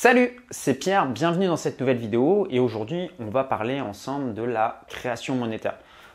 Salut, c'est Pierre, bienvenue dans cette nouvelle vidéo et aujourd'hui on va parler ensemble de la création monétaire.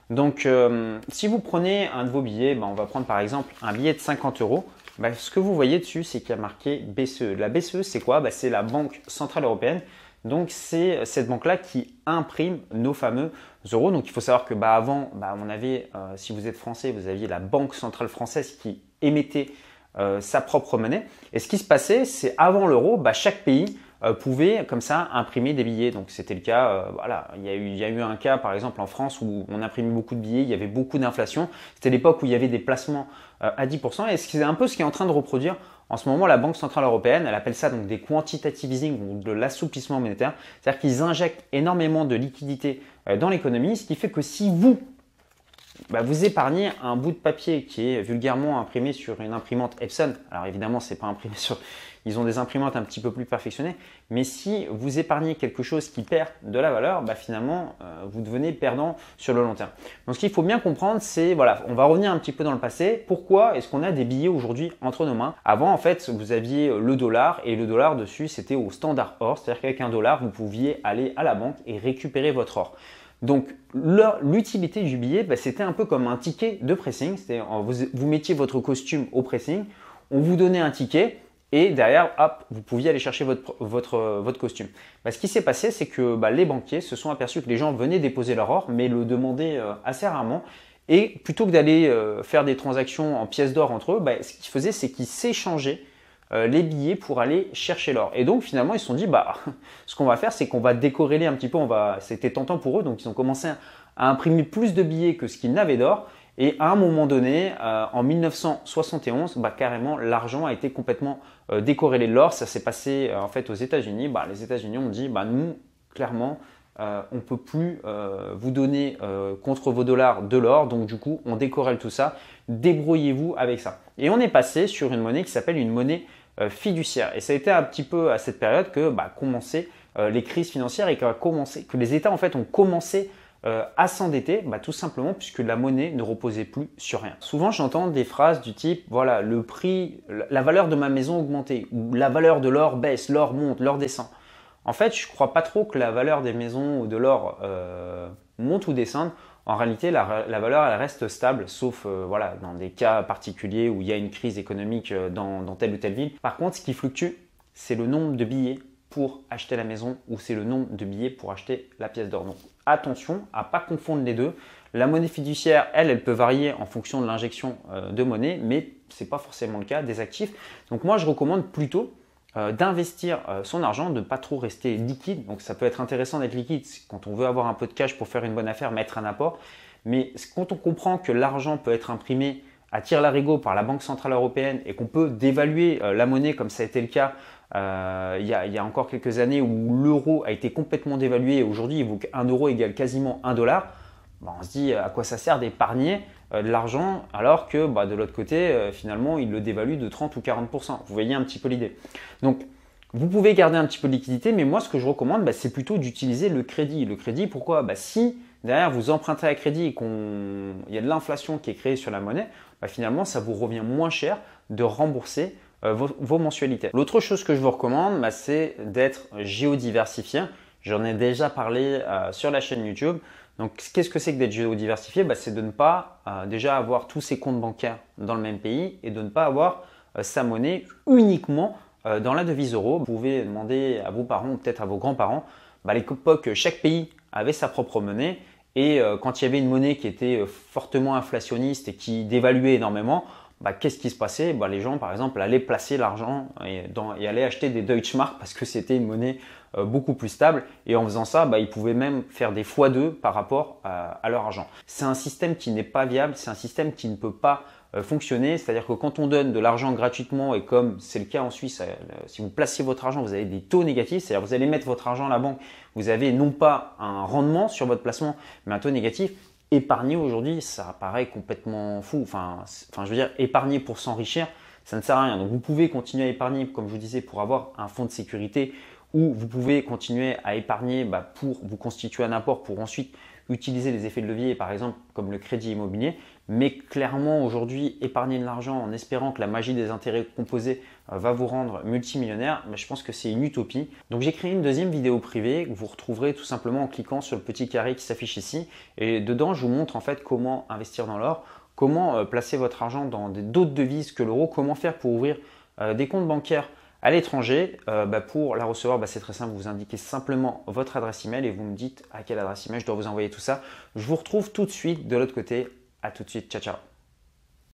Donc euh, si vous prenez un de vos billets, ben, on va prendre par exemple un billet de 50 euros, ben, ce que vous voyez dessus c'est qu'il y a marqué BCE. La BCE c'est quoi ben, C'est la Banque Centrale Européenne. Donc c'est cette banque-là qui imprime nos fameux euros. Donc il faut savoir que avant, on avait, euh, si vous êtes français, vous aviez la Banque Centrale Française qui émettait euh, sa propre monnaie. Et ce qui se passait, c'est avant l'euro, bah, chaque pays euh, pouvait comme ça imprimer des billets. Donc c'était le cas, euh, voilà, il y, a eu, y, a eu, un cas par exemple en France où on imprimait beaucoup de billets, il y avait beaucoup d'inflation. C'était l'époque où il y avait des placements à 10%. Et c'est un peu ce qui est en train de reproduire en ce moment la Banque Centrale Européenne. Elle appelle ça donc des quantitative easing ou de l'assouplissement monétaire. C'est-à-dire qu'ils injectent énormément de liquidités dans l'économie, ce qui fait que si vous, bah, vous épargnez un bout de papier qui est vulgairement imprimé sur une imprimante Epson. Alors évidemment, n'est pas imprimé sur. Ils ont des imprimantes un petit peu plus perfectionnées. Mais si vous épargnez quelque chose qui perd de la valeur, bah, finalement, euh, vous devenez perdant sur le long terme. Donc ce qu'il faut bien comprendre, c'est voilà, on va revenir un petit peu dans le passé. Pourquoi est-ce qu'on a des billets aujourd'hui entre nos mains Avant, en fait, vous aviez le dollar et le dollar dessus, c'était au standard or, c'est-à-dire qu'avec un dollar, vous pouviez aller à la banque et récupérer votre or. Donc l'utilité du billet, bah, c'était un peu comme un ticket de pressing. C'est-à-dire vous, mettiez votre costume au pressing, on vous donnait un ticket et derrière, hop, vous pouviez aller chercher votre, costume. Bah, ce qui s'est passé, c'est que bah, les banquiers se sont aperçus que les gens venaient déposer leur or, mais le demandaient euh, assez rarement. Et plutôt que d'aller euh, faire des transactions en pièces d'or entre eux, ce qu'ils faisaient, c'est qu'ils s'échangeaient euh, les billets pour aller chercher l'or. Et donc finalement, ils se sont dit, bah, ce qu'on va faire, c'est qu'on va décorréler un petit peu. On va, c'était tentant pour eux, donc ils ont commencé à imprimer plus de billets que ce qu'ils n'avaient d'or. Et à un moment donné, euh, en 1971, bah, carrément, l'argent a été complètement euh, décorrélé de l'or. Ça s'est passé euh, en fait aux États-Unis. Bah, les États-Unis ont dit, bah, nous, clairement, on ne peut plus vous donner contre vos dollars de l'or. Donc du coup, on décorrèle tout ça. Débrouillez-vous avec ça. Et on est passé sur une monnaie qui s'appelle une monnaie euh, fiduciaire. Et ça a été un petit peu à cette période que bah, commençaient euh, les crises financières et que, les États en fait ont commencé euh, à s'endetter, bah, tout simplement puisque la monnaie ne reposait plus sur rien. Souvent, j'entends des phrases du type voilà, le prix, la valeur de ma maison augmentée, ou la valeur de l'or baisse, l'or monte, l'or descend. En fait, je ne crois pas trop que la valeur des maisons ou de l'or monte ou descende en réalité, la, valeur, elle reste stable, sauf euh, voilà, dans des cas particuliers où il y a une crise économique euh, dans, telle ou telle ville. Par contre, ce qui fluctue, c'est le nombre de billets pour acheter la maison ou c'est le nombre de billets pour acheter la pièce d'or. Donc attention à pas confondre les deux. La monnaie fiduciaire, elle, elle peut varier en fonction de l'injection euh, de monnaie, mais ce n'est pas forcément le cas des actifs. Donc moi, je recommande plutôt euh, d'investir euh, son argent, de ne pas trop rester liquide. Donc ça peut être intéressant d'être liquide quand on veut avoir un peu de cash pour faire une bonne affaire, mettre un apport. Mais quand on comprend que l'argent peut être imprimé à tir larigot par la Banque Centrale Européenne et qu'on peut dévaluer euh, la monnaie comme ça a été le cas il y, a, encore quelques années où l'euro a été complètement dévalué et aujourd'hui il vaut 1 euro égale quasiment 1 dollar, bah, on se dit euh, à quoi ça sert d'épargner euh, de l'argent alors que bah, de l'autre côté, euh, finalement, il le dévalue de 30 ou 40%. Vous voyez un petit peu l'idée. Donc, vous pouvez garder un petit peu de liquidité, mais moi, ce que je recommande, bah, c'est plutôt d'utiliser le crédit. Le crédit, pourquoi Si derrière vous empruntez à crédit et qu'il y a de l'inflation qui est créée sur la monnaie, finalement, ça vous revient moins cher de rembourser vos, mensualités. L'autre chose que je vous recommande, c'est d'être géodiversifié. J'en ai déjà parlé sur la chaîne YouTube. Donc, qu'est-ce que c'est que d'être géodiversifié bah, C'est de ne pas euh, déjà avoir tous ses comptes bancaires dans le même pays et de ne pas avoir euh, sa monnaie uniquement euh, dans la devise euro. Vous pouvez demander à vos parents peut-être à vos grands-parents. Bah, à l'époque, chaque pays avait sa propre monnaie et quand il y avait une monnaie qui était fortement inflationniste et qui dévaluait énormément, bah, qu'est-ce qui se passait bah, Les gens, par exemple, allaient placer l'argent et, allaient acheter des Deutsche parce que c'était une monnaie euh, beaucoup plus stable. Et en faisant ça, bah, ils pouvaient même faire des fois deux par rapport à, leur argent. C'est un système qui n'est pas viable, c'est un système qui ne peut pas euh, fonctionner. C'est-à-dire que quand on donne de l'argent gratuitement, et comme c'est le cas en Suisse, euh, si vous placez votre argent, vous avez des taux négatifs, c'est-à-dire que vous allez mettre votre argent à la banque, vous avez non pas un rendement sur votre placement, mais un taux négatif épargner aujourd'hui, ça paraît complètement fou. Enfin, enfin, je veux dire, épargner pour s'enrichir, ça ne sert à rien. Donc, vous pouvez continuer à épargner, comme je vous disais, pour avoir un fonds de sécurité ou vous pouvez continuer à épargner bah, pour vous constituer un apport pour ensuite utiliser les effets de levier, par exemple, comme le crédit immobilier. Mais clairement, aujourd'hui, épargner de l'argent en espérant que la magie des intérêts composés euh, va vous rendre multimillionnaire, mais je pense que c'est une utopie. Donc j'ai créé une deuxième vidéo privée que vous retrouverez tout simplement en cliquant sur le petit carré qui s'affiche ici. Et dedans, je vous montre en fait comment investir dans l'or, comment euh, placer votre argent dans d'autres devises que l'euro, comment faire pour ouvrir euh, des comptes bancaires à l'étranger, bah, pour la recevoir, bah, c'est très simple, vous indiquez simplement votre adresse email et vous me dites à quelle adresse email je dois vous envoyer tout ça. Je vous retrouve tout de suite de l'autre côté à tout de suite. Ciao, ciao.